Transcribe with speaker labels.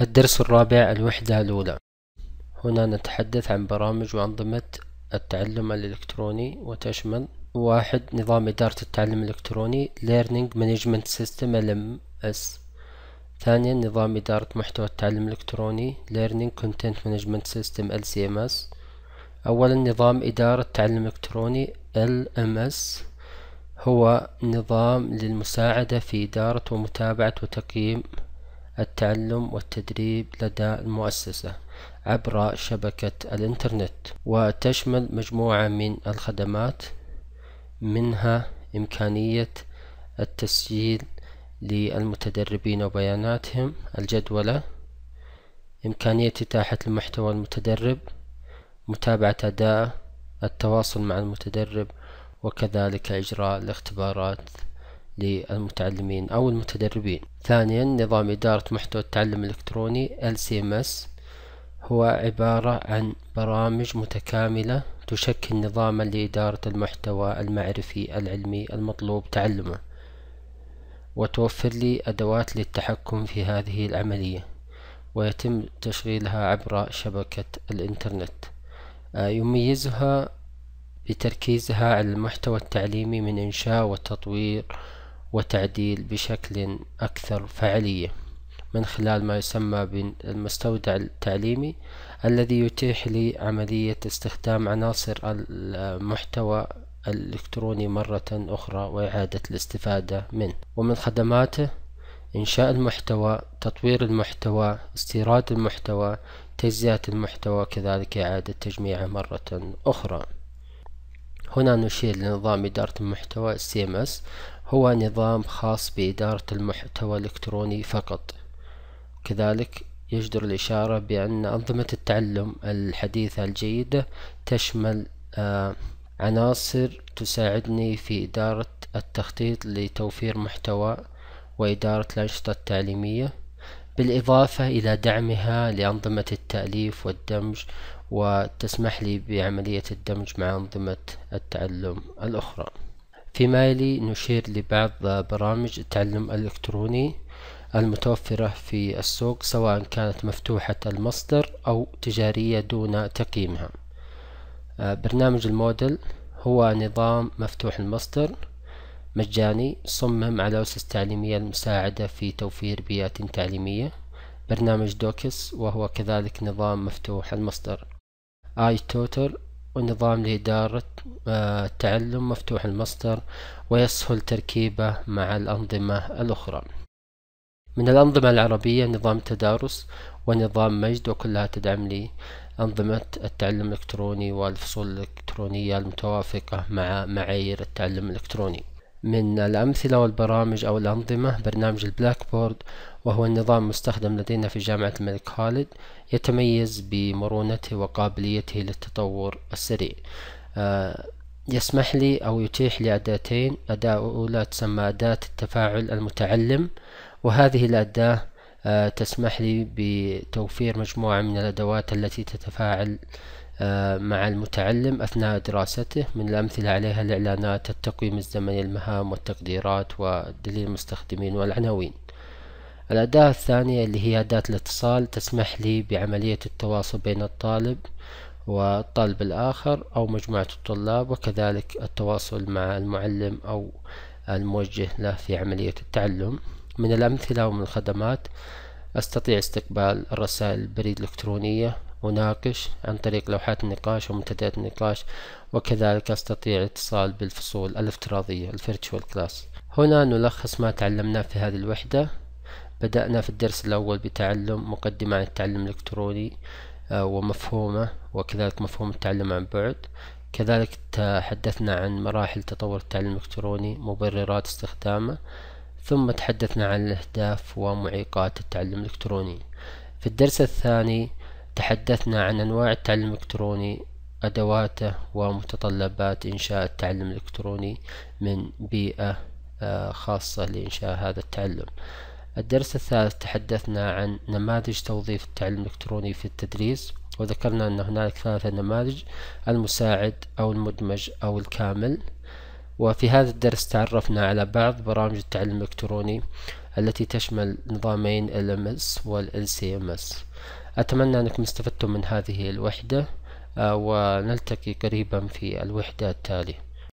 Speaker 1: الدرس الرابع الوحدة الأولى هنا نتحدث عن برامج وأنظمة التعلم الإلكتروني وتشمل واحد نظام إدارة التعلم الإلكتروني Learning Management System LMS ثانيا نظام إدارة محتوى التعلم الإلكتروني Learning Content Management System LCMS أولا نظام إدارة التعلم الإلكتروني LMS هو نظام للمساعدة في إدارة ومتابعة وتقييم التعلم والتدريب لدى المؤسسة عبر شبكة الإنترنت وتشمل مجموعة من الخدمات منها إمكانية التسجيل للمتدربين وبياناتهم الجدولة إمكانية إتاحة المحتوى المتدرب متابعة أداء التواصل مع المتدرب وكذلك إجراء الاختبارات للمتعلمين أو المتدربين ثانيا نظام إدارة محتوى التعلم الإلكتروني LCMS هو عبارة عن برامج متكاملة تشكل نظاما لإدارة المحتوى المعرفي العلمي المطلوب تعلمه وتوفر لي أدوات للتحكم في هذه العملية ويتم تشغيلها عبر شبكة الإنترنت آه، يميزها بتركيزها على المحتوى التعليمي من إنشاء وتطوير وتعديل بشكل أكثر فعالية من خلال ما يسمى بالمستودع التعليمي الذي يتيح لي عملية استخدام عناصر المحتوى الإلكتروني مرة أخرى وإعادة الاستفادة منه ومن خدماته إنشاء المحتوى تطوير المحتوى استيراد المحتوى تجزئة المحتوى كذلك إعادة تجميعه مرة أخرى هنا نشير لنظام إدارة المحتوى CMS هو نظام خاص بإدارة المحتوى الإلكتروني فقط كذلك يجدر الإشارة بأن أنظمة التعلم الحديثة الجيدة تشمل آه، عناصر تساعدني في إدارة التخطيط لتوفير محتوى وإدارة الأنشطة التعليمية بالإضافة إلى دعمها لأنظمة التأليف والدمج وتسمح لي بعملية الدمج مع أنظمة التعلم الأخرى في مايلي نشير لبعض برامج التعلم الإلكتروني المتوفرة في السوق سواء كانت مفتوحة المصدر أو تجارية دون تقييمها آه، برنامج الموديل هو نظام مفتوح المصدر مجاني صمم على أسس تعليمية المساعدة في توفير بيئة تعليمية برنامج دوكس وهو كذلك نظام مفتوح المصدر آي توتر ونظام لإدارة آه، التعلم مفتوح المصدر ويسهل تركيبه مع الأنظمة الأخرى من الأنظمة العربية نظام تدارس ونظام مجد وكلها تدعم لي أنظمة التعلم الإلكتروني والفصول الإلكترونية المتوافقة مع معايير التعلم الإلكتروني من الأمثلة والبرامج أو الأنظمة برنامج البلاك بورد وهو النظام المستخدم لدينا في جامعة الملك خالد يتميز بمرونته وقابليته للتطور السريع آه، يسمح لي أو يتيح لي أداتين أداة أولى تسمى أداة التفاعل المتعلم وهذه الأداة آه، تسمح لي بتوفير مجموعة من الأدوات التي تتفاعل مع المتعلم أثناء دراسته من الأمثلة عليها الإعلانات التقويم الزمني المهام والتقديرات ودليل المستخدمين والعناوين الأداة الثانية اللي هي أداة الاتصال تسمح لي بعملية التواصل بين الطالب والطالب الآخر أو مجموعة الطلاب وكذلك التواصل مع المعلم أو الموجه له في عملية التعلم من الأمثلة ومن الخدمات أستطيع استقبال الرسائل البريد الإلكترونية أناقش عن طريق لوحات النقاش ومنتديات النقاش وكذلك أستطيع الاتصال بالفصول الافتراضية الفيرتشوال كلاس هنا نلخص ما تعلمناه في هذه الوحدة بدأنا في الدرس الأول بتعلم مقدمة عن التعلم الإلكتروني آه، ومفهومه وكذلك مفهوم التعلم عن بعد كذلك تحدثنا عن مراحل تطور التعلم الإلكتروني مبررات استخدامه ثم تحدثنا عن الأهداف ومعيقات التعلم الإلكتروني في الدرس الثاني تحدثنا عن أنواع التعلم الإلكتروني أدواته ومتطلبات إنشاء التعلم الإلكتروني من بيئة آه، خاصة لإنشاء هذا التعلم الدرس الثالث تحدثنا عن نماذج توظيف التعلم الإلكتروني في التدريس وذكرنا أن هناك ثلاثة نماذج المساعد أو المدمج أو الكامل وفي هذا الدرس تعرفنا على بعض برامج التعلم الإلكتروني التي تشمل نظامين LMS وال LCMS أتمنى أنكم استفدتم من هذه الوحدة آه، ونلتقي قريبا في الوحدة التالية